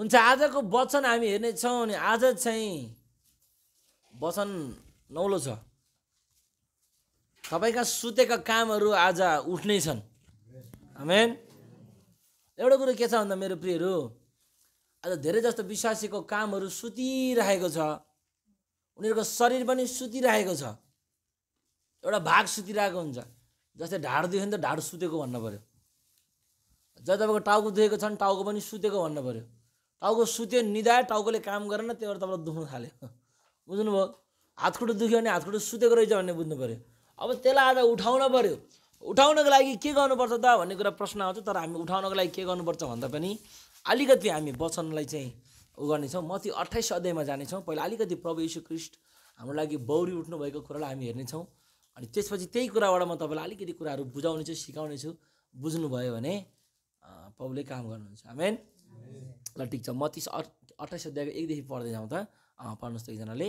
हुन्छ आजको वचन हामी हेर्नेछौँ अनि आज चाहिँ वचन नौलो छ तपाईँका सुतेका कामहरू आज उठ्नै छन् आमेन एउटा कुरो के छ भन्दा मेरो प्रियहरू आज धेरै जस्तो विश्वासीको कामहरू सुतिरहेको छ उनीहरूको शरीर पनि सुतिरहेको छ एउटा भाग सुतिरहेको हुन्छ जस्तै ढाड दुख्यो भने त ढाड सुतेको भन्नु पऱ्यो जति तपाईँको टाउको दुखेको छ भने टाउको पनि सुतेको भन्नु पऱ्यो टाउको सुत्यो निधायो टाउकोले काम गरेन त्यही भएर तपाईँलाई दुख्नु थाल्यो बुझ्नुभयो हातखुट्टो दुख्यो भने हातखुट्टो सुतेको रहेछ भन्ने बुझ्नु पऱ्यो अब त्यसलाई आज उठाउन पऱ्यो उठाउनको लागि के गर्नुपर्छ त भन्ने कुरा प्रश्न आउँछ तर हामी उठाउनको लागि के गर्नुपर्छ भन्दा पनि अलिकति हामी वचनलाई चाहिँ उ गर्नेछौँ ती अट्ठाइस अध्यायमा जानेछौँ पहिला अलिकति प्रभु यीशु क्रिस्ट हाम्रो लागि बौरी उठ्नुभएको कुरालाई हामी हेर्नेछौँ अनि त्यसपछि त्यही कुराबाट म तपाईँलाई अलिकति कुराहरू बुझाउनेछु सिकाउनेछु सिकाउने छु बुझ्नुभयो भने पाउले काम गर्नुहुन्छ आमेन ल ठिक छ म तिस अठाइस अध्यायको एकदेखि पढ्दै जाउँ त पढ्नुहोस् त एकजनाले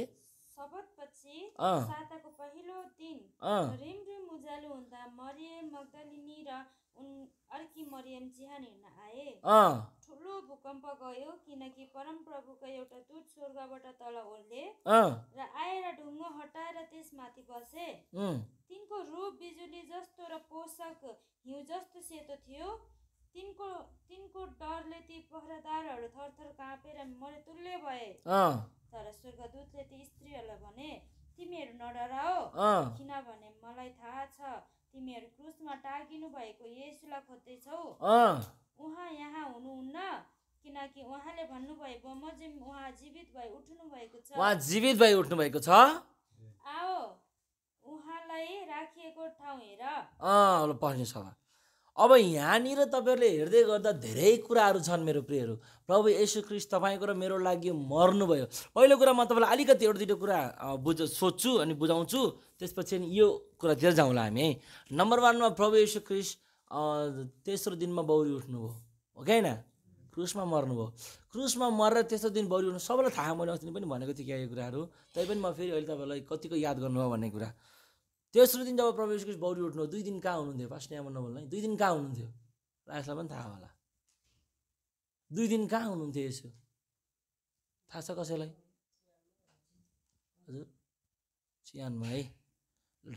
पहिलो दिन मरियम र उन अर्की मरियम आए ठुलो भूकम्प गयो किनकि परमप्रभुको एउटा स्वर्गबाट तिनको रूप बिजुली जस्तो र हिउँ जस्तो सेतो थियो तिनको तिनको डरले ती पहरादारहरू थरथर काँपेर तुल्य भए तर स्वर्गदूतले ती स्त्रीहरूलाई भने तिमीहरू नडराओ किनभने मलाई थाहा छ तिमीहरू क्रुसमा टागिनु भएको यसुलाई खोज्दैछौ उहाँ यहाँ हुनुहुन्न किनकि उहाँले भन्नुभयो बमोजिम उहाँ जीवित भई उठ्नु भएको छ उहाँ जीवित भई उठ्नु भएको छ आओ उहाँलाई राखिएको ठाउँ हेर अ ल पढ्ने सभा अब यहाँनिर तपाईँहरूले हेर्दै गर्दा धेरै कुराहरू छन् मेरो प्रियहरू प्रभु यशु क्रिस तपाईँको र मेरो लागि मर्नुभयो पहिलो कुरा म तपाईँलाई अलिकति एउटा दुइटा कुरा बुझ सोध्छु अनि बुझाउँछु त्यसपछि यो कुरातिर जाउँला हामी है नम्बर वानमा प्रभु यशु क्रिस्ट तेस्रो दिनमा बौरी उठ्नुभयो हो कि होइन क्रुसमा मर्नुभयो क्रुसमा मरेर त्यस्तो दिन बौरी उठ्नु सबैलाई थाहा मैले अस्ति पनि भनेको थिएँ क्या यो कुराहरू तैपनि म फेरि अहिले तपाईँलाई कतिको याद गर्नुभयो भन्ने कुरा तेस्रो दिन जब प्रवेश क्रिस बौरी उठ्नु दुई दिन कहाँ हुनुहुन्थ्यो फर्स्ट यहाँ भन्नु दुई दिन कहाँ हुनुहुन्थ्यो यसलाई पनि थाहा होला दुई दिन कहाँ हुनुहुन्थ्यो यसो थाहा छ कसैलाई हजुर चियानमा है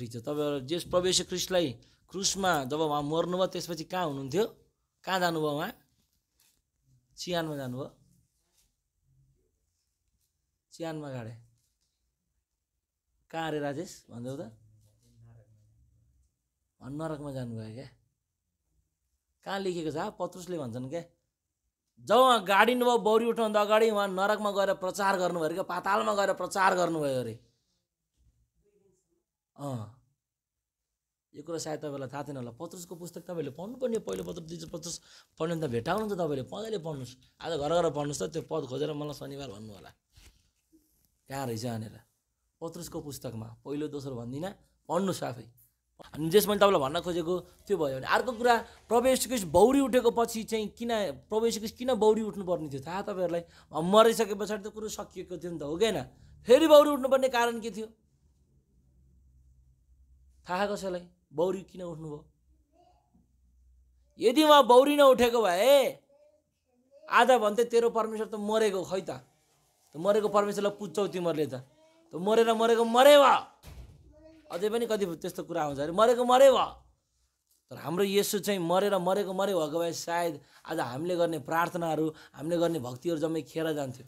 ठिक छ तपाईँहरू जेस प्रवेश क्रिस्टलाई क्रुसमा जब उहाँ मर्नुभयो त्यसपछि कहाँ हुनुहुन्थ्यो कहाँ जानुभयो उहाँ चियानमा जानुभयो चियानमा गाडे कहाँ अरे राजेश भन्दै त नरकमा जानुभयो क्या कहाँ लेखेको छ पत्रुसले भन्छन् क्या जब उहाँ गाडी नभए बौरी उठाउँदा अगाडि उहाँ नरकमा गएर प्रचार गर्नुभयो अरे क्या पातालमा गएर प्रचार गर्नुभयो अरे अँ यो कुरा सायद तपाईँलाई थाहा थिएन होला पत्रुसको पुस्तक तपाईँले पढ्नुपर्ने पहिलो पत्र दुई पत्रुस पढ्ने त भेटाउनुहुन्छ तपाईँले मजाले पढ्नुहोस् आज घर घर पढ्नुहोस् त त्यो पद खोजेर मलाई शनिबार भन्नु होला कहाँ रहेछ भनेर पत्रुसको पुस्तकमा पहिलो दोस्रो भन्दिनँ पढ्नुहोस् आफै अनि जस मैले तपाईँलाई भन्न खोजेको त्यो भयो भने अर्को कुरा प्रवेश क्रिस बौरी उठेको पछि चाहिँ किन प्रवेश क्रिस किन बौरी उठ्नुपर्ने थियो थाहा तपाईँहरूलाई मरिसके पछाडि त कुरो सकिएको थियो नि त हो कि होइन फेरि बौरी उठ्नुपर्ने कारण के थियो थाहा कसैलाई बौरी किन उठ्नुभयो यदि उहाँ बौरी नउठेको भए आज भन्थे तेरो परमेश्वर त मरेको खै त त मरेको परमेश्वरलाई पुज्छौ तिमीहरूले त त मरेर मरेको मरे वा अझै पनि कति त्यस्तो कुरा हुन्छ अरे मरेको मरे भयो तर हाम्रो यसो चाहिँ मरेर मरेको मरे भएको भए सायद आज हामीले गर्ने प्रार्थनाहरू हामीले गर्ने भक्तिहरू जम्मै खेर जान्थ्यो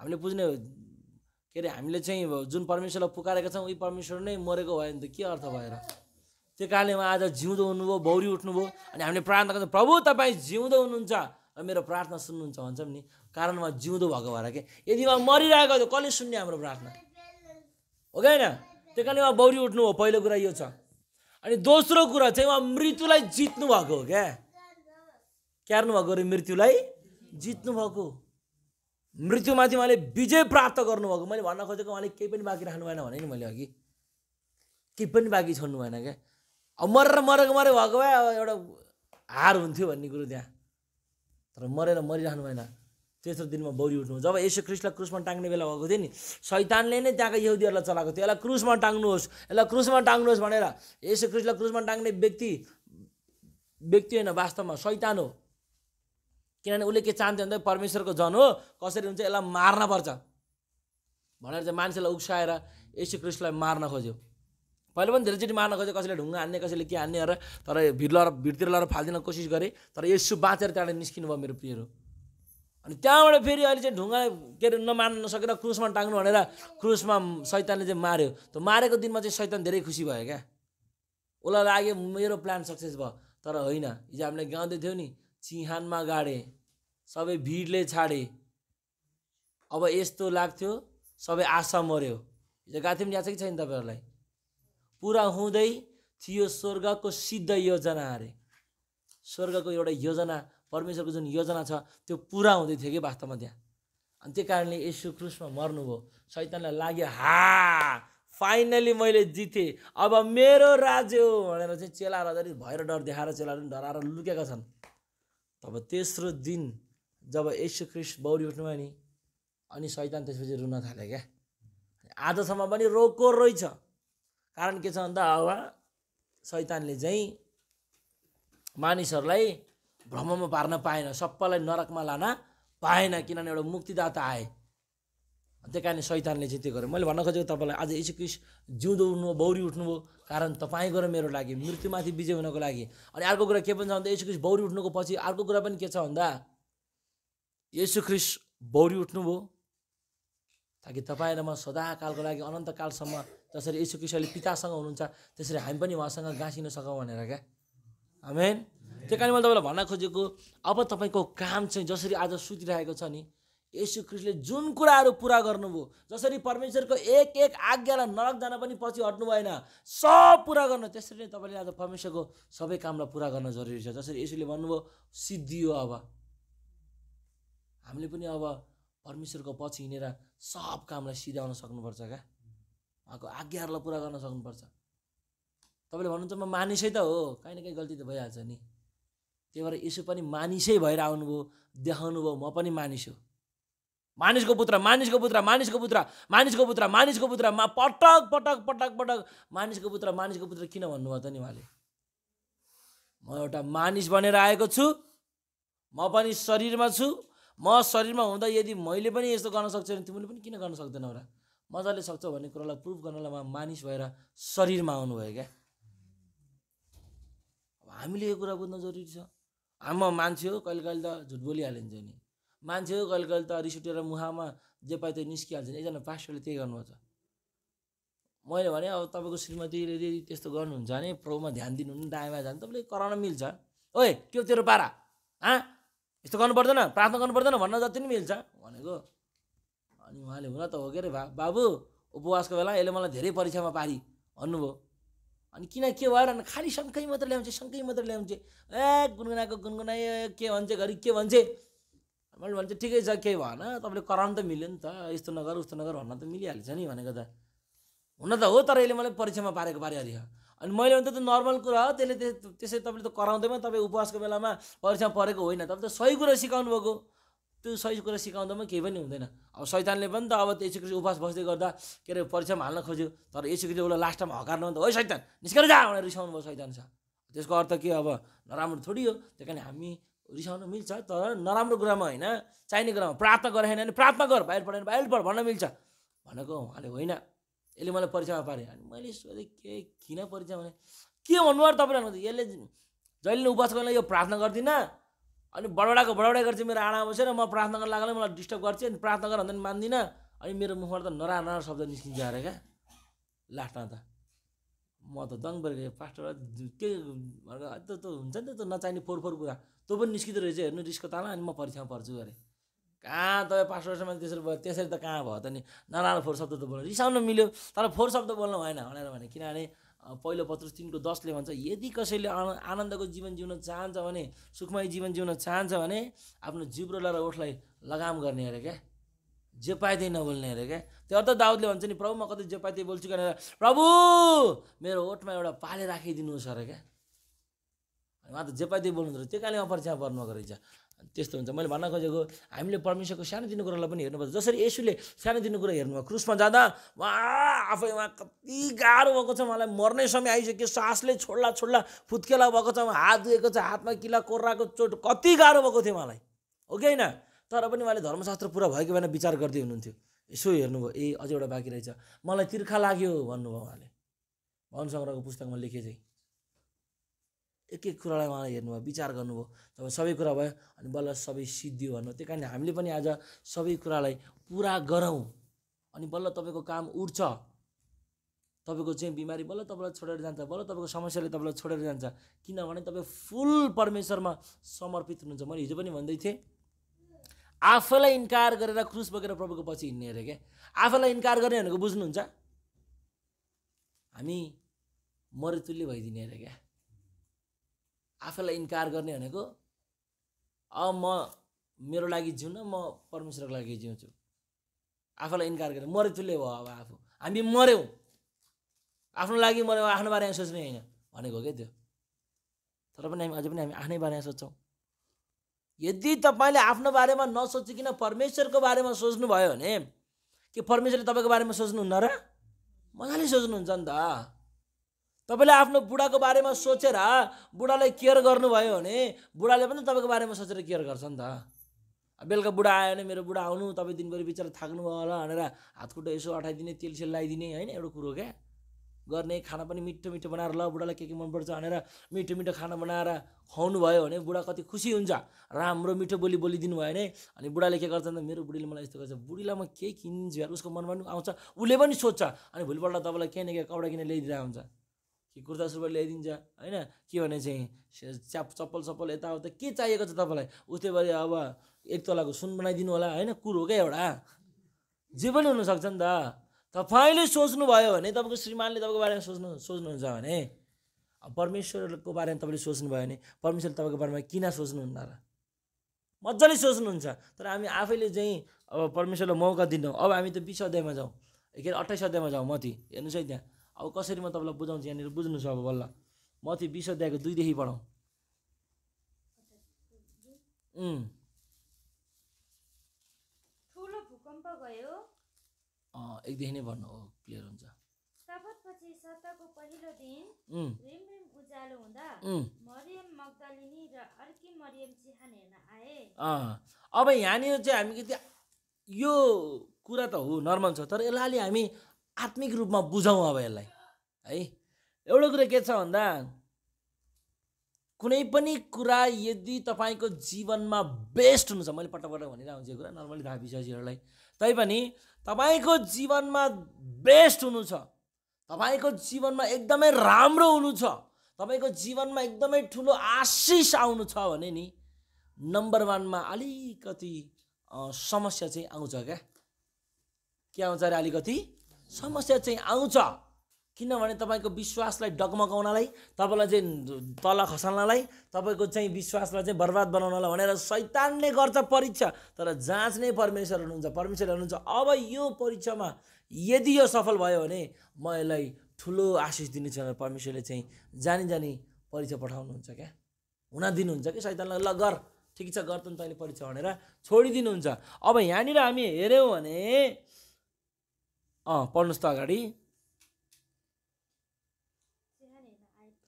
हामीले बुझ्ने के अरे हामीले चाहिँ जुन परमेश्वरलाई पुकारेका छौँ उही परमेश्वर नै मरेको भयो नि त के अर्थ भएर त्यो कारणले उहाँ आज जिउँदो हुनुभयो बौरी उठ्नुभयो अनि हामीले प्रार्थना गर्छौँ प्रभु तपाईँ जिउँदो हुनुहुन्छ र मेरो प्रार्थना सुन्नुहुन्छ भन्छौँ नि कारण उहाँ जिउँदो भएको भएर के यदि उहाँ मरिरहेको कसले सुन्ने हाम्रो प्रार्थना हो कि होइन त्यही कारणले उहाँ बौरी उठ्नु हो पहिलो कुरा यो छ अनि दोस्रो कुरा चाहिँ उहाँ मृत्युलाई जित्नु भएको हो क्या क्यार्नु भएको अरे मृत्युलाई जित्नु भएको मृत्युमाथि उहाँले विजय प्राप्त गर्नुभएको मैले भन्न खोजेको उहाँले केही पनि बाँकी राख्नु भएन भने नि मैले अघि केही पनि बाँकी छोड्नु भएन क्या अब मरेर मरेको मरे भएको भए एउटा हार हुन्थ्यो भन्ने कुरो त्यहाँ तर मरेर मरिराख्नु भएन तेस्रो दिनमा बौरी उठ्नु जब यसो क्रिस्टलाई क्रुसमा टाङ्ने बेला भएको थियो नि शैतानले नै त्यहाँको यहुदीहरूलाई चलाएको थियो यसलाई क्रुसमा टाङ्नुहोस् यसलाई क्रुसमा टाङ्नुहोस् भनेर यसो क्रिस्टलाई क्रुसमा टाङ्ने व्यक्ति व्यक्ति होइन वास्तवमा शैतान हो किनभने उसले के चाहन्थ्यो भने परमेश्वरको जन हो कसरी हुन्छ यसलाई मार्न पर्छ भनेर चाहिँ मान्छेलाई उक्साएर यसो क्रिस्टलाई मार्न खोज्यो पहिले पनि धेरैचोटि मार्न खोज्यो कसैले ढुङ्गा हान्ने कसैले के हान्ने र तर भिड लर भिडतिर लर फालिदिन कोसिस गरेँ तर यसो बाँचेर त्यहाँबाट निस्किनु भयो मेरो प्रियहरू अनि त्यहाँबाट फेरि अहिले चाहिँ ढुङ्गा के अरे नमान्न नसकेर क्रुसमा टाङ्नु भनेर क्रुसमा सैतानले चाहिँ मार्यो त मारेको दिनमा चाहिँ सैतान धेरै खुसी भयो क्या उसलाई लाग्यो मेरो प्लान सक्सेस भयो तर होइन हिजो हामीले गाउँदै थियो नि चिहानमा गाडे सबै भिडले छाडे अब यस्तो लाग्थ्यो सबै आशा मऱ्यो हिजो गएको थियौँ याद छ कि छैन तपाईँहरूलाई पुरा हुँदै थियो स्वर्गको सिद्ध योजना अरे स्वर्गको एउटा योजना परमेश्वरको जुन योजना छ त्यो पुरा हुँदै थियो कि वास्तवमा त्यहाँ अनि त्यही कारणले यसु क्रुसमा मर्नुभयो सैतनलाई लाग्यो हा फाइनली मैले जितेँ अब मेरो राज्य हो भनेर चाहिँ चेलाहरू भएर डर देखाएर चेलाहरू डराएर लुकेका छन् तब तेस्रो दिन जब यसु क्रिस बौरी उठ्नुभयो नि अनि शैतान त्यसपछि रुन थाल्यो क्या आजसम्म पनि रोको रोइ छ कारण के छ भन्दा अब शैतानले चाहिँ मानिसहरूलाई भ्रममा पार्न पाएन सबैलाई नरकमा लान पाएन किनभने एउटा मुक्तिदाता आए त्यही कारणले सैतानले चाहिँ त्यो गरेँ मैले भन्न खोजेको तपाईँलाई आज क्रिस जिउँदो उठ्नुभयो बौरी उठ्नुभयो कारण तपाईँ गएर मेरो लागि मृत्युमाथि विजय हुनको लागि अनि अर्को कुरा के पनि छ भन्दा क्रिस बौरी उठ्नुको पछि अर्को कुरा पनि के छ भन्दा क्रिस बौरी उठ्नुभयो ताकि तपाईँ र म सदाकालको लागि अनन्तकालसम्म जसरी अहिले पितासँग हुनुहुन्छ त्यसरी हामी पनि उहाँसँग गाँसिन सकौँ भनेर क्या आमेन त्यही कारण मैले तपाईँलाई भन्न खोजेको अब तपाईँको काम चाहिँ जसरी आज सुतिरहेको छ नि यसु क्रिस्टले जुन कुराहरू पुरा गर्नुभयो जसरी परमेश्वरको एक एक आज्ञालाई नरक जान पनि पछि हट्नु भएन सब पुरा गर्नु त्यसरी नै तपाईँले आज परमेश्वरको सबै कामलाई पुरा गर्न जरुरी छ जसरी यसुले भन्नुभयो सिद्धियो अब हामीले पनि अब परमेश्वरको पछि हिँडेर सब कामलाई सिधाउन सक्नुपर्छ क्या उहाँको आज्ञाहरूलाई पुरा गर्न सक्नुपर्छ तपाईँले भन्नुहुन्छ म मानिसै त हो काहीँ न काहीँ गल्ती त भइहाल्छ नि त्यही भएर यसो पनि मानिसै भएर आउनुभयो देखाउनु भयो म पनि मानिस हो मानिसको पुत्र मानिसको पुत्र मानिसको पुत्र मानिसको पुत्र मानिसको पुत्र मा पटक पटक पटक पटक मानिसको पुत्र मानिसको पुत्र किन भन्नुभयो त नि उहाँले म एउटा मानिस बनेर आएको छु म पनि शरीरमा छु म शरीरमा हुँदा यदि मैले पनि यस्तो गर्न सक्छु भने तिमीले पनि किन गर्न सक्दैनौ र मजाले सक्छौ भन्ने कुरालाई प्रुभ गर्नलाई उहाँ मानिस भएर शरीरमा आउनुभयो क्या हामीले यो कुरा बुझ्न जरुरी छ आमा मान्छे हो कहिले कहिले त झुट बोलिहालिन्छ नि मान्छे हो कहिले कहिले त रिस उठेर मुहामा जे पाइ त्यो निस्किहाल्छ नि एकजना पास्टरले त्यही गर्नुपर्छ मैले भने अब तपाईँको श्रीमतीले यदि त्यस्तो गर्नुहुन्छ भने प्रभुमा ध्यान दिनुहुन्न दायाँमा जानु तपाईँले कराउन मिल्छ ओए त्यो तेरो पारा हाँ यस्तो गर्नु पर्दैन प्रार्थना गर्नु पर्दैन भन्न जति पनि मिल्छ भनेको अनि उहाँले हुन त हो के अरे बाबु उपवासको बेला यसले मलाई धेरै परीक्षामा पारी भन्नुभयो अनि किन के भयो भने खालि शङ्कै मात्र ल्याउँछ शङ्कै मात्र ल्याउँछ ए गुनगुनाएको गुनगुनायो के भन्छ घरि के भन्छ मैले भन्छ ठिकै छ केही भएन तपाईँले कराउनु त मिल्यो नि त यस्तो नगर उस्तो नगर भन्न त मिलिहाल्छ नि भनेको त हुन त हो तर यसले मलाई परीक्षामा पारेको पारिहाल्यो अनि मैले भने त नर्मल कुरा हो त्यसले त्यसै तपाईँले त कराउँदैमा तपाईँ उपवासको बेलामा परीक्षामा परेको होइन तपाईँ त सही कुरो सिकाउनु भएको त्यो सही कुरा सिकाउँदामा केही पनि हुँदैन अब सैतानले पनि त अब यसुकृष्ण उपवास बस्दै गर्दा के अरे परीक्षामा हाल्न खोज्यो तर यसुकृष्ण उसलाई लास्ट टाइम हकार्नु त है सैतान निस्केर जा भनेर रिसाउनु भयो सैतान छ त्यसको अर्थ के अब नराम्रो थोडी हो त्यही कारण हामी रिसाउनु मिल्छ तर नराम्रो कुरामा होइन चाहिने कुरामा प्रार्थना गरेन भने प्रार्थना गर बाहिर पढेन बाहिर पढ भन्न मिल्छ भनेको उहाँले होइन यसले मलाई परीक्षामा पारे अनि मैले सोधेँ के किन परीक्षा भने के भन्नुभयो तपाईँलाई यसले जहिले उपवास गर्न यो प्रार्थना गर्दिनँ अनि बडबडाको बडबडा गर्छ मेरो आँडा बसेर म प्रार्थना गर्न लाग्यो मलाई डिस्टर्ब गर्छ अनि प्रार्थना गर भन्दा पनि मान्दिनँ अनि मेरो मुखबाट त नरा नरा शब्द निस्किन्छ अरे क्या लास्टमा त म त दङ परेको पास्टर के त्यो त हुन्छ नि त त्यो नचाहिने फोर फोहोर कुरा तँ पनि निस्किँदो रहेछ हेर्नु रिसको ताला अनि म परीक्षामा पर्छु अरे कहाँ तपाईँ पास्टरसम्म त्यसरी भयो त्यसरी त कहाँ भयो त नि नराम्रो फोहोर शब्द त बोल्नु रिसाउनु मिल्यो तर फोहोर शब्द बोल्नु भएन भनेर भने किनभने पहिलो पत्र तिनको दसले भन्छ यदि कसैले आनन्दको जीवन जिउन चाहन्छ भने सुखमय जीवन जिउन चाहन्छ भने आफ्नो जिब्रोलाई र ओठलाई लगाम गर्ने अरे क्या जे पाए नबोल्ने अरे क्या त्यो अर्थ दाउदले भन्छ नि प्रभु म कतै जे पाइदै बोल्छु भनेर प्रभु मेरो ओठमा एउटा पाले राखिदिनुहोस् अरे क्या उहाँ त जे पाइ त्यही बोल्नु त्यही कारणले अपरिक्षा पर्नुभएको रहेछ त्यस्तो हुन्छ मैले भन्न खोजेको हामीले परमेश्वरको दिनु कुरालाई पनि हेर्नुपर्छ जसरी यसुले दिनु कुरा हेर्नुभयो क्रुसमा जाँदा उहाँ आफै उहाँ कति गाह्रो भएको छ उहाँलाई मर्ने समय आइसक्यो सासले छोड्ला छोड्ला फुत्केला भएको छ हात दुएको छ हातमा किला कोर्राको चोट कति गाह्रो भएको थियो उहाँलाई हो कि होइन तर पनि उहाँले धर्मशास्त्र पुरा भएको भएन विचार गर्दै हुनुहुन्थ्यो यसो हेर्नुभयो ए अझै एउटा बाँकी रहेछ मलाई तिर्खा लाग्यो भन्नुभयो उहाँले वन सङ्ग्रहको पुस्तकमा लेखेँ चाहिँ एक एक कुरालाई उहाँले हेर्नुभयो विचार गर्नुभयो जब सबै कुरा भयो अनि बल्ल सबै सिद्धि भन्नु त्यही कारणले हामीले पनि आज सबै कुरालाई पुरा गरौँ अनि बल्ल तपाईँको काम उठ्छ तपाईँको चाहिँ बिमारी बल्ल तपाईँलाई छोडेर जान्छ बल्ल तपाईँको समस्याले तपाईँलाई छोडेर जान्छ किनभने तपाईँ फुल परमेश्वरमा समर्पित हुनुहुन्छ मैले हिजो पनि भन्दै थिएँ आफैलाई इन्कार गरेर क्रुस बोकेर प्रभुको पछि हिँड्ने अरे क्या आफैलाई इन्कार गर्ने भनेको बुझ्नुहुन्छ हामी मरुतुल्य भइदिने अरे क्या आफैलाई इन्कार गर्ने भनेको अब म मेरो लागि जिउँ म परमेश्वरको लागि जिउँछु आफूलाई इन्कार गर्ने मरेचुल्ले भयो अब आफू हामी मऱ्यौँ आफ्नो लागि मऱ्यौँ आफ्नो बारेमा सोच्ने होइन भनेको हो क्या त्यो तर पनि हामी अझै पनि हामी आफ्नै बारेमा सोच्छौँ यदि तपाईँले आफ्नो बारेमा नसोचिकन परमेश्वरको बारेमा सोच्नुभयो भने के परमेश्वरले तपाईँको बारेमा सोच्नुहुन्न र मजाले सोच्नुहुन्छ नि त तपाईँले आफ्नो बुढाको बारेमा सोचेर बुढालाई केयर गर्नुभयो भने बुढाले पनि तपाईँको बारेमा सोचेर केयर गर्छ नि त बेलुका बुढा आयो भने मेरो बुढा आउनु तपाईँ दिनभरि बिचरा थाक्नुभयो होला भनेर हातखुट्टा यसो अठाइदिने तेल तेलसेल लगाइदिने होइन एउटा कुरो क्या गर्ने खाना पनि मिठो मिठो बनाएर ल बुढालाई के के मनपर्छ भनेर मिठो मिठो खाना बनाएर खुवाउनु भयो भने बुढा कति खुसी हुन्छ राम्रो मिठो बोली बोलिदिनु भयो भने अनि बुढाले के गर्छ त मेरो बुढीले मलाई यस्तो गर्छ बुढीलाई म केही किनिदिन्छु उसको मनमा पनि आउँछ उसले पनि सोध्छ अनि भोलिपल्ट तपाईँलाई केही न केही कपडा किनेर ल्याइदिँदा हुन्छ कि कुर्ता सुर्बा ल्याइदिन्छ होइन के भने चाहिँ च्याप चप्पल सप्पल यताउता के चाहिएको छ तपाईँलाई उस्तै भए अब एक तलाको सुन बनाइदिनु होला होइन कुरो हो क्या एउटा जे पनि हुनसक्छ नि त तपाईँले सोच्नुभयो भने तपाईँको श्रीमानले तपाईँको बारेमा सोच्नु सोच्नुहुन्छ भने परमेश्वरको बारेमा तपाईँले सोच्नुभयो भने परमेश्वरले तपाईँको बारेमा किन सोच्नुहुन्न र मजाले सोच्नुहुन्छ तर हामी आफैले चाहिँ अब परमेश्वरलाई मौका दिनु अब हामी त बिस अध्यायमा जाउँ के अरे अट्ठाइस अध्यायमा जाउँ मती हेर्नुहोस् है त्यहाँ अब कसरी म तपाईँलाई बुझाउँछु यहाँनिर बुझ्नुहोस् अब बल्ल मथि बिस अध्यायको दुईदेखि पढौँ ठुलो भूकम्प गयो एकदेखि नै भन्नु हो क्लियर हुन्छ शपथपछि सत्ताको पहिलो दिन रिम रिम उज्यालो हुँदा मरियम मग्दलिनी र अर्की मरियम चिहान हेर्न आए अब यहाँनिर चाहिँ हामी के यो कुरा त हो नर्मल छ तर यसलाई हामी आत्मिक रूपमा बुझौँ अब यसलाई है एउटा कुरा के छ भन्दा कुनै पनि कुरा यदि तपाईँको जीवनमा बेस्ट हुनु छ मैले पटक पटक भनिरहेको यो कुरा नर्मली थाहा विश्वासीहरूलाई तैपनि तपाईँको जीवनमा बेस्ट हुनु छ तपाईँको जीवनमा एकदमै राम्रो हुनु छ तपाईँको जीवनमा एकदमै ठुलो आशिष आउनु छ भने नि नम्बर वानमा अलिकति समस्या चाहिँ आउँछ क्या के आउँछ अरे अलिकति समस्या चाहिँ आउँछ किनभने तपाईँको विश्वासलाई डगमगाउनलाई तपाईँलाई चाहिँ तल खसाल्नलाई तपाईँको चाहिँ विश्वासलाई चाहिँ बर्बाद बनाउनलाई भनेर शैतानले गर्छ परीक्षा तर जाँच नै परमेश्वर हुनुहुन्छ परमेश्वर हुनुहुन्छ अब यो परीक्षामा यदि यो सफल भयो भने म यसलाई ठुलो आशिष दिनेछु भनेर परमेश्वरले चाहिँ जानी जानी परीक्षा पठाउनुहुन्छ क्या हुन दिनुहुन्छ कि सैतानलाई ल गर ठिक छ गर्छ नि तैँले परीक्षा भनेर छोडिदिनुहुन्छ अब यहाँनिर हामी हेऱ्यौँ भने अँ पढ्नुहोस् त अगाडि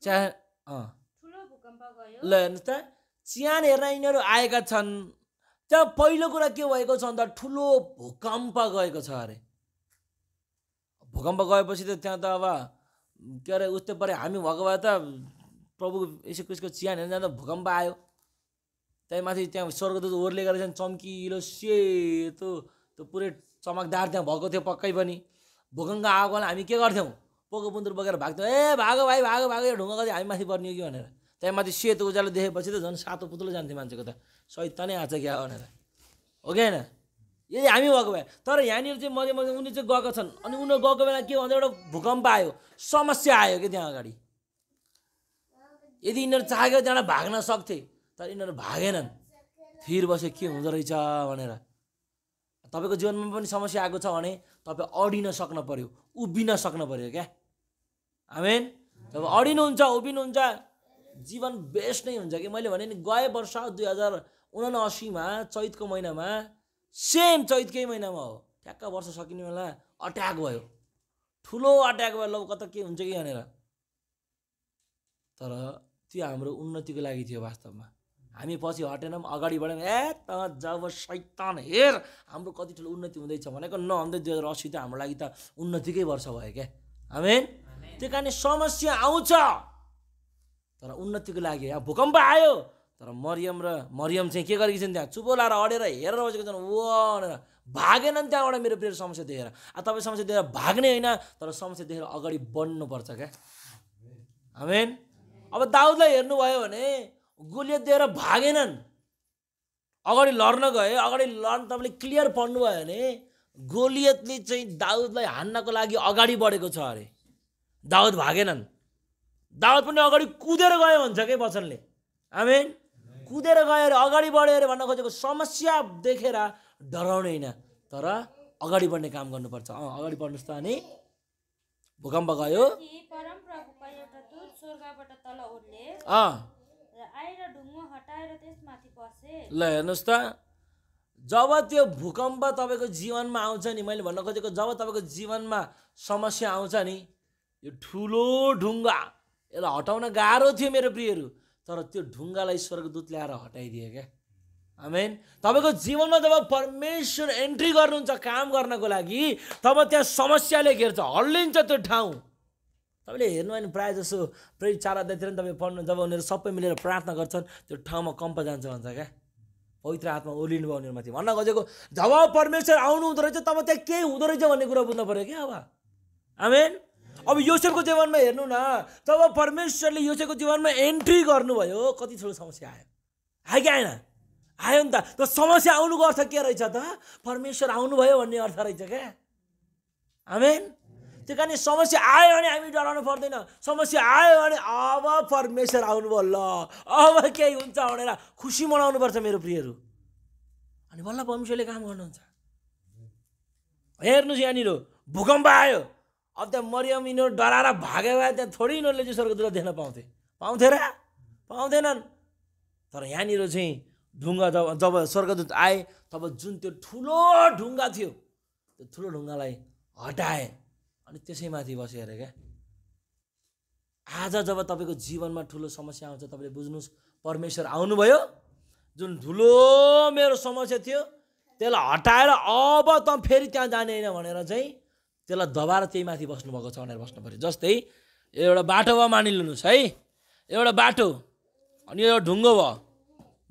चिया अँ ल हेर्नुहोस् त चियान हेर्न यिनीहरू आएका छन् त्यहाँ पहिलो कुरा के भएको छ भन्दा ठुलो भूकम्प गएको छ अरे भूकम्प गएपछि त त्यहाँ त अब के अरे उस्तै पऱ्यो हामी भएको भए त प्रभु यसो कसको चिया हेर्न जाँदा भूकम्प आयो माथि त्यहाँ स्वर्गदूत ओर्ले गरेर चम्किलो सेतो त्यो पुरै चमकदार त्यहाँ भएको थियो पक्कै पनि भूकङ्ग आएको बेला हामी के गर्थ्यौँ पोको बुन्दुर बोकेर भाग्थ्यौँ ए भाग भाइ भाग भाग यो ढुङ्गा कति हामी माथि पर्ने कि भनेर त्यहाँ माथि सेतो उज्यालो देखेपछि त झन् सातो पुतलो जान्थ्यो मान्छेको त सहित नै आएको क्या भनेर हो कि होइन यदि हामी भएको भए तर यहाँनिर चाहिँ मजा मजे उनी चाहिँ गएको छन् अनि उनीहरू गएको बेला के भन्दा एउटा भूकम्प आयो समस्या आयो कि त्यहाँ अगाडि यदि यिनीहरू चाह्यो त्यहाँबाट भाग्न सक्थे तर यिनीहरू भागेनन् फिर बसे के हुँदो रहेछ भनेर तपाईँको जीवनमा पनि समस्या आएको छ भने तपाईँ अडिन सक्नु पऱ्यो उभिन सक्नु पऱ्यो क्या हामी तपाईँ अडिनुहुन्छ उभिनुहुन्छ जीवन बेस्ट नै हुन्छ कि मैले भने नि गए वर्ष दुई हजार उनासीमा चैतको महिनामा सेम चैतकै महिनामा हो ठ्याक्क वर्ष सकिने बेला अट्याक भयो ठुलो अट्याक भयो ल कता के हुन्छ कि भनेर तर त्यो हाम्रो उन्नतिको लागि थियो वास्तवमा हामी पछि हटेनौँ अगाडि बढ्यौँ ए त जब सैतान हेर हाम्रो कति ठुलो उन्नति हुँदैछ भनेको नहुँदै दुई हजार असी त हाम्रो लागि त उन्नतिकै वर्ष भयो क्या हामी त्यही कारण समस्या आउँछ तर उन्नतिको लागि अब भूकम्प आयो तर मरियम र मरियम चाहिँ के गरेकी छन् त्यहाँ चुपो लाएर अडेर हेरेर बसेको छन् ओ भनेर भागेन नि त्यहाँबाट मेरो प्रियर समस्या देखेर अब तपाईँ समस्या देखेर भाग्ने होइन तर समस्या देखेर अगाडि बढ्नुपर्छ क्या हामी अब दाउदलाई हेर्नुभयो भने गोलियत दिएर भागेनन् अगाडि लड्न गए अगाडि लड्न तपाईँले क्लियर पढ्नुभयो भने गोलियतले चाहिँ दाउदलाई हान्नको लागि अगाडि बढेको छ अरे दाउद भागेनन् दाउद पनि अगाडि कुदेर गयो भन्छ कि वचनले आमेन कुदेर गयो अरे अगाडि बढ्यो अरे भन्न खोजेको समस्या देखेर डराउने होइन तर अगाडि बढ्ने काम गर्नुपर्छ अँ अगाडि बढ्नुहोस् त अनि भूकम्प गयो ल हेर्नुहोस् त जब त्यो भूकम्प तपाईँको जीवनमा आउँछ नि मैले भन्न खोजेको जब तपाईँको जीवनमा समस्या आउँछ नि यो ठुलो ढुङ्गा यसलाई हटाउन गाह्रो थियो मेरो प्रियहरू तर त्यो ढुङ्गालाई स्वर्गदूत ल्याएर हटाइदियो क्या आमेन तपाईँको जीवनमा जब परमेश्वर एन्ट्री गर्नुहुन्छ काम गर्नको लागि तब त्यहाँ समस्याले घेर्छ हल्लिन्छ त्यो ठाउँ तपाईँले हेर्नु भने प्रायः जसो प्रेरित चार अध्यायतिर पनि तपाईँ पढ्नु जब उनीहरू सबै मिलेर प्रार्थना गर्छन् त्यो ठाउँमा कम्प जान्छ भन्छ क्या पवित्र आत्मा ओलिनु भयो उनीहरूमाथि भन्न खोजेको जब परमेश्वर आउनु हुँदो रहेछ तब त्यहाँ केही हुँदो रहेछ भन्ने कुरा बुझ्नु पऱ्यो क्या अब आमेन अब योसेफको जीवनमा हेर्नु न जब परमेश्वरले योसेफको जीवनमा एन्ट्री गर्नुभयो कति ठुलो समस्या आयो आयो कि आएन आयो नि त समस्या आउनुको अर्थ के रहेछ त परमेश्वर आउनुभयो भन्ने अर्थ रहेछ क्या आमेन त्यो कारण समस्या आयो भने हामी डराउनु पर्दैन समस्या आयो भने अब परमेश्वर आउनुभयो ल अब केही हुन्छ भनेर खुसी मनाउनुपर्छ मेरो प्रियहरू अनि बल्ल परमेश्वरले काम गर्नुहुन्छ हेर्नुहोस् यहाँनिर भूकम्प आयो अब त्यहाँ मरियम यिनीहरू डराएर भाग्यो भए त्यहाँ थोरै यिनीहरूले चाहिँ स्वर्गतिर देख्न पाउँथे पाउँथे र पाउँदैनन् तर यहाँनिर चाहिँ ढुङ्गा जब जब स्वर्गदूत आए तब जुन त्यो ठुलो ढुङ्गा थियो त्यो ठुलो ढुङ्गालाई हटाए अनि त्यसैमाथि बसेर क्या आज जब तपाईँको जीवनमा ठुलो समस्या आउँछ तपाईँले बुझ्नुहोस् परमेश्वर आउनुभयो जुन ठुलो मेरो समस्या थियो त्यसलाई हटाएर अब त फेरि त्यहाँ जाने होइन भनेर चाहिँ त्यसलाई दबाएर त्यही माथि बस्नुभएको छ भनेर बस्नु पऱ्यो जस्तै एउटा बाटो भयो मानिलिनुहोस् है एउटा बाटो अनि यो एउटा ढुङ्गो भयो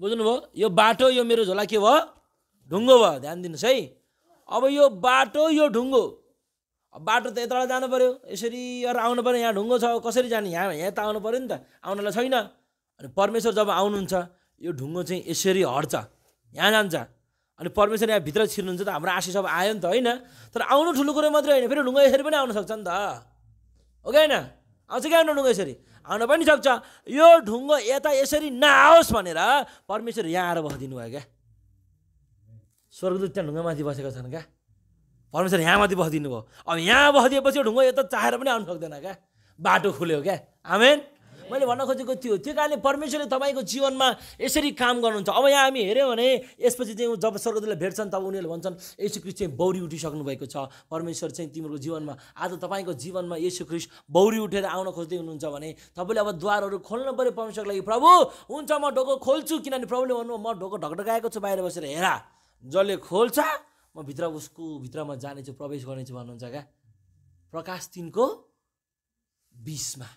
बुझ्नुभयो यो बाटो यो मेरो झोला के भयो ढुङ्गो भयो ध्यान दिनुहोस् है अब यो बाटो यो ढुङ्गो बाटो त यताबाट जानु पऱ्यो यसरी अरू आउनु पऱ्यो यहाँ ढुङ्गो छ कसरी जाने यहाँ यहाँ त आउनु पऱ्यो नि त आउनलाई छैन अनि परमेश्वर जब आउनुहुन्छ यो ढुङ्गो चाहिँ यसरी हट्छ यहाँ जान्छ अनि परमेश्वर यहाँ भित्र छिर्नुहुन्छ त हाम्रो आशिष अब आयो नि त होइन तर आउनु ठुलो कुरो मात्रै होइन फेरि ढुङ्गा यसरी पनि आउन सक्छ नि त हो कि होइन आउँछ क्या आउनु ढुङ्गा यसरी आउन पनि सक्छ यो ढुङ्गो यता यसरी नआओस् भनेर परमेश्वर यहाँ आएर बसिदिनु भयो क्या स्वर्गदूत त्यहाँ ढुङ्गामाथि बसेका छन् क्या परमेश्वर यहाँ यहाँमाथि बसिदिनु भयो अब यहाँ बसिदिएपछि ढुङ्गा यता चाहेर पनि आउनु सक्दैन क्या बाटो खुल्यो क्या आमेन मैले भन्न खोजेको थियो त्यो कारणले परमेश्वरले तपाईँको जीवनमा यसरी काम गर्नुहुन्छ अब यहाँ हामी हेऱ्यौँ भने यसपछि चाहिँ जब स्वर्गदूतले भेट्छन् तब उनीहरूले भन्छन् येसु क्रिस चाहिँ बौरी उठिसक्नु भएको छ परमेश्वर चाहिँ तिम्रो जीवनमा आज तपाईँको जीवनमा येसु क्रिस बौरी उठेर आउन खोज्दै हुनुहुन्छ भने तपाईँले अब द्वारहरू खोल्नु पऱ्यो परमेश्वरको लागि प्रभु हुन्छ म ढोको खोल्छु किनभने प्रभुले भन्नु म ढोको ढकढकाएको छु बाहिर बसेर हेरा जसले खोल्छ म भित्र उसको भित्रमा जानेछु प्रवेश गर्नेछु भन्नुहुन्छ क्या प्रकाश तिनको बिसमा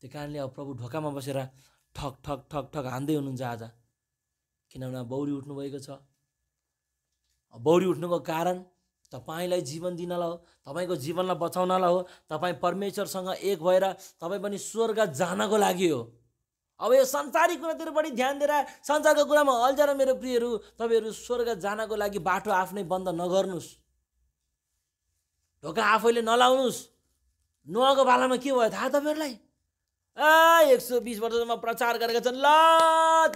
त्यही कारणले अब प्रभु ढोकामा बसेर ठक ठक ठक ठक हान्दै हुनुहुन्छ आज किनभने बौरी उठ्नुभएको छ बौडी उठ्नुको कारण तपाईँलाई जीवन दिनलाई हो तपाईँको जीवनलाई बचाउनलाई हो तपाईँ परमेश्वरसँग एक भएर तपाईँ पनि स्वर्ग जानको लागि हो अब यो संसारिक कुरातिर बढी ध्यान दिएर संसारको कुरामा अल्झेर मेरो प्रियहरू तपाईँहरू स्वर्ग जानको लागि बाटो आफ्नै बन्द नगर्नुहोस् ढोका आफैले नलाउनुहोस् नुहाको भालामा के भयो थाहा तपाईँहरूलाई आ एक सौ बिस वर्षसम्म प्रचार गरेका छन् ल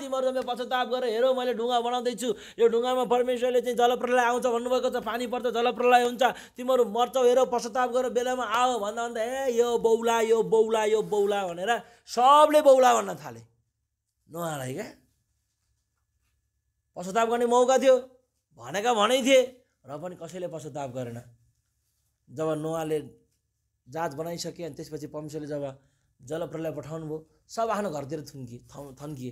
तिमीहरूमा पश्चाताप गरेर हेरौँ मैले ढुङ्गा बनाउँदैछु यो ढुङ्गामा परमेश्वरले चाहिँ जलप्रलय आउँछ भन्नुभएको छ पानी पर्छ जलप्रलय हुन्छ तिमीहरू मर्छौ हेरौ पश्चाताप गरेर बेलामा आऊ भन्दा भन्दा ए यो बौला यो बौला यो बौला भनेर सबले बौला भन्न थाले नुहालाई क्या पश्चाताप गर्ने मौका थियो भनेका भनै थिए र पनि कसैले पश्चाताप गरेन जब नुहाले जाँच बनाइसके अनि त्यसपछि पम्सुले जब जलप्रलय पठाउनु भयो सब आफ्नो घरतिर थुन्किए थन्किए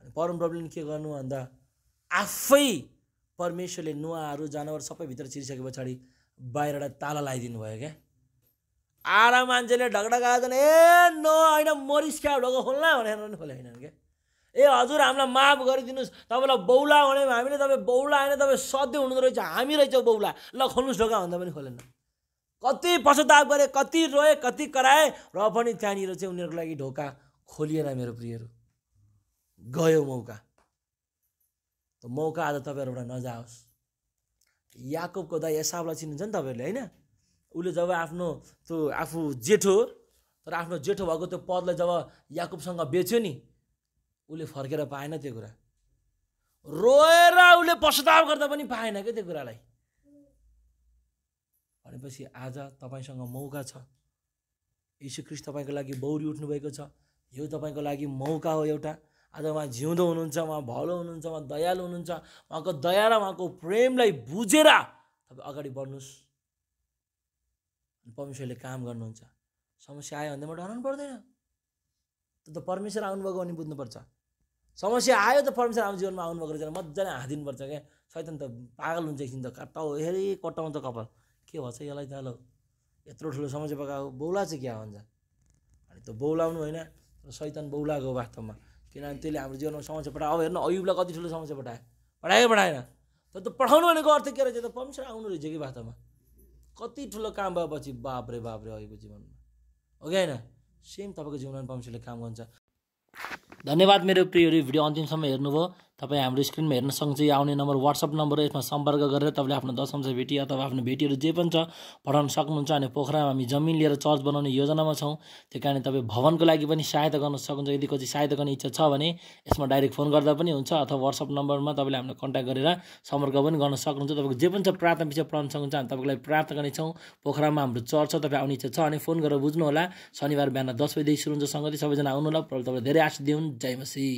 अनि परम प्रब्लम के गर्नु भन्दा आफै परमेश्वरले नुहाहरू जनावर सबै भित्र छिरिसके पछाडि बाहिर ताला लगाइदिनु भयो क्या आरा मान्छेले ढगढगाएन ए न होइन मरिस क्या ढोको खोल्ला भनेर पनि खोले होइनन् क्या ए हजुर हामीलाई माफ गरिदिनुहोस् तपाईँलाई बौला भने हामीले तपाईँ बौला होइन तपाईँ सधैँ हुनुहुँदो रहेछ हामी रहेछौँ बौला ल खोल्नुहोस् ढोका भन्दा पनि खोलेन कति पश्चाताप गरे कति रोए कति कराए र पनि त्यहाँनिर चाहिँ उनीहरूको लागि ढोका खोलिएन मेरो प्रियहरू गयो मौका त मौका आज तपाईँहरूबाट नजाओस् याकुबको दाई एसाबलाई चिन्नुहुन्छ नि तपाईँहरूले होइन उसले जब आफ्नो त्यो आफू जेठो तर आफ्नो जेठो भएको त्यो पदलाई जब याकुबसँग बेच्यो नि उसले फर्केर पाएन त्यो कुरा रोएर उसले पश्चाताप गर्दा पनि पाएन क्या त्यो कुरालाई भनेपछि आज तपाईँसँग मौका छ ख्रिस्ट तपाईँको लागि बौरी उठ्नुभएको छ यो तपाईँको लागि मौका हो एउटा आज उहाँ जिउँदो हुनुहुन्छ उहाँ भलो हुनुहुन्छ उहाँ दयालु हुनुहुन्छ उहाँको दया र उहाँको प्रेमलाई बुझेर तपाईँ अगाडि बढ्नुहोस् परमेश्वरले काम गर्नुहुन्छ समस्या आयो भने म डराउनु पर्दैन त्यो त परमेश्वर आउनुभएको भने बुझ्नुपर्छ समस्या आयो त परमेश्वर आफ्नो जीवनमा आउनुभएको रहेछ मजाले हाँदिनुपर्छ क्या सैतन त पागल हुन्छ एकछिन त कटाउ हेरी कटाउँ त कपाल के भन्छ यसलाई त ल यत्रो ठुलो समस्या पकाएको बौला चाहिँ क्या भन्छ अनि त्यो बौलाउनु होइन सैतन बौलाएको वास्तवमा किनभने त्यसले हाम्रो जीवनमा समस्या पठायो अब हेर्नु अयुबलाई कति ठुलो समस्या पठायो पठायो पठाएन तर त्यो पठाउनु भनेको अर्थ के रहेछ त परमेश्वर आउनु रहेछ कि वास्तवमा कति ठुलो काम भएपछि बाप्रे बाप्रे अहिलेको जीवनमा हो कि होइन सेम तपाईँको जीवनमा परमेश्वरले काम गर्छ धन्यवाद मेरो प्रियहरू भिडियो अन्तिमसम्म हेर्नुभयो तपाईँ हाम्रो स्क्रिनमा हेर्न सक्नुहुन्छ आउने नम्बर वाट्सएप नम्बर यसमा सम्पर्क गरेर तपाईँले आफ्नो दशम भेटी अथवा आफ्नो भेटीहरू जे पनि छ पठाउन सक्नुहुन्छ अनि पोखरामा हामी जमिन लिएर चर्च बनाउने योजनामा छौँ त्यही कारणले तपाईँ भवनको लागि पनि सहायता गर्न सक्नुहुन्छ यदि कति सहायता गर्ने इच्छा छ भने यसमा डाइरेक्ट फोन गर्दा पनि हुन्छ अथवा वाट्सएप नम्बरमा तपाईँले हामीलाई कन्ट्याक्ट गरेर सम्पर्क पनि गर्न सक्नुहुन्छ तपाईँको जे पनि छ प्रार्थना विषय पढाउन सक्नुहुन्छ हामी तपाईँलाई प्रार्थना प्रार्थना गर्नेछौँ पोखरामा हाम्रो चर्च छ तपाईँ आउने इच्छा छ अनि फोन गरेर बुझ्नु होला शनिबार बिहान दस बजीदेखि सुरु हुन्छ सँगै सबैजना आउनु आउनुहोला तपाईँलाई धेरै आशिष दिउन् जय मसी